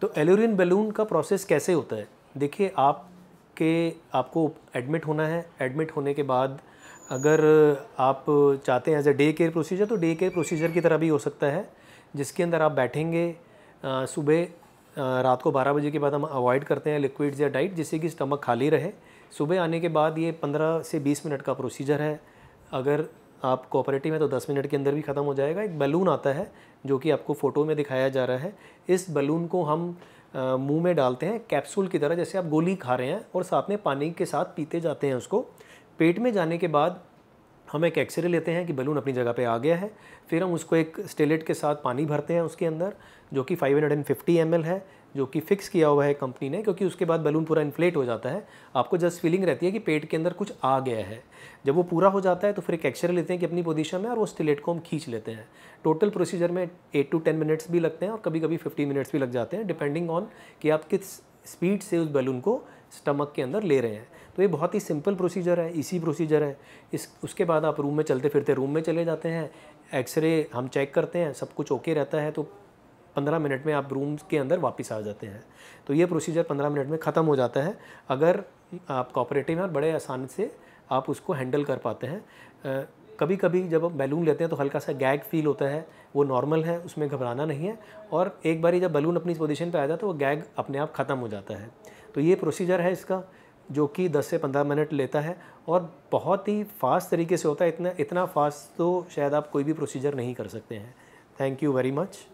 तो एलोरियन बैलून का प्रोसेस कैसे होता है देखिए आपके आपको एडमिट होना है एडमिट होने के बाद अगर आप चाहते हैं as a day care procedure तो डे केयर प्रोसीजर की तरह भी हो सकता है जिसके अंदर आप बैठेंगे सुबह रात को 12 बजे के बाद हम अवॉइड करते हैं लिक्विड्स या डाइट जिससे कि स्टमक खाली रहे सुबह आने के बाद ये 15 से 20 मिनट का प्रोसीजर है अगर आप कोऑपरेटिव में तो 10 मिनट के अंदर भी ख़त्म हो जाएगा एक बलून आता है जो कि आपको फ़ोटो में दिखाया जा रहा है इस बलून को हम मुंह में डालते हैं कैप्सूल की तरह जैसे आप गोली खा रहे हैं और साथ में पानी के साथ पीते जाते हैं उसको पेट में जाने के बाद हम एक एक्सरे लेते हैं कि बलून अपनी जगह पे आ गया है फिर हम उसको एक स्टेलेट के साथ पानी भरते हैं उसके अंदर जो कि 550 हंड्रेड है जो कि फ़िक्स किया हुआ है कंपनी ने क्योंकि उसके बाद बलून पूरा इन्फ्लेट हो जाता है आपको जस्ट फीलिंग रहती है कि पेट के अंदर कुछ आ गया है जब वो पूरा हो जाता है तो फिर एक एक्सरे लेते हैं कि अपनी पोजीशन में और वो स्टिलेट को हम खींच लेते हैं टोटल प्रोसीजर में एट टू टेन मिनट्स भी लगते हैं और कभी कभी फिफ्टी मिनट्स भी लग जाते हैं डिपेंडिंग ऑन कि आप किस स्पीड से उस बैलून को स्टमक के अंदर ले रहे हैं तो ये बहुत ही सिंपल प्रोसीजर है इसी प्रोसीजर है इस उसके बाद आप रूम में चलते फिरते रूम में चले जाते हैं एक्सरे हम चेक करते हैं सब कुछ ओके रहता है तो पंद्रह मिनट में आप रूम के अंदर वापस आ जाते हैं तो ये प्रोसीजर पंद्रह मिनट में ख़त्म हो जाता है अगर आप कॉपरेटिव हैं बड़े आसानी से आप उसको हैंडल कर पाते हैं कभी कभी जब आप बैलून लेते हैं तो हल्का सा गैग फील होता है वो नॉर्मल है उसमें घबराना नहीं है और एक बार जब बैलून अपनी पोजिशन पर आ जाता है तो वो गैग अपने आप ख़त्म हो जाता है तो ये प्रोसीजर है इसका जो कि 10 से 15 मिनट लेता है और बहुत ही फास्ट तरीके से होता है इतना इतना फास्ट तो शायद आप कोई भी प्रोसीजर नहीं कर सकते हैं थैंक यू वेरी मच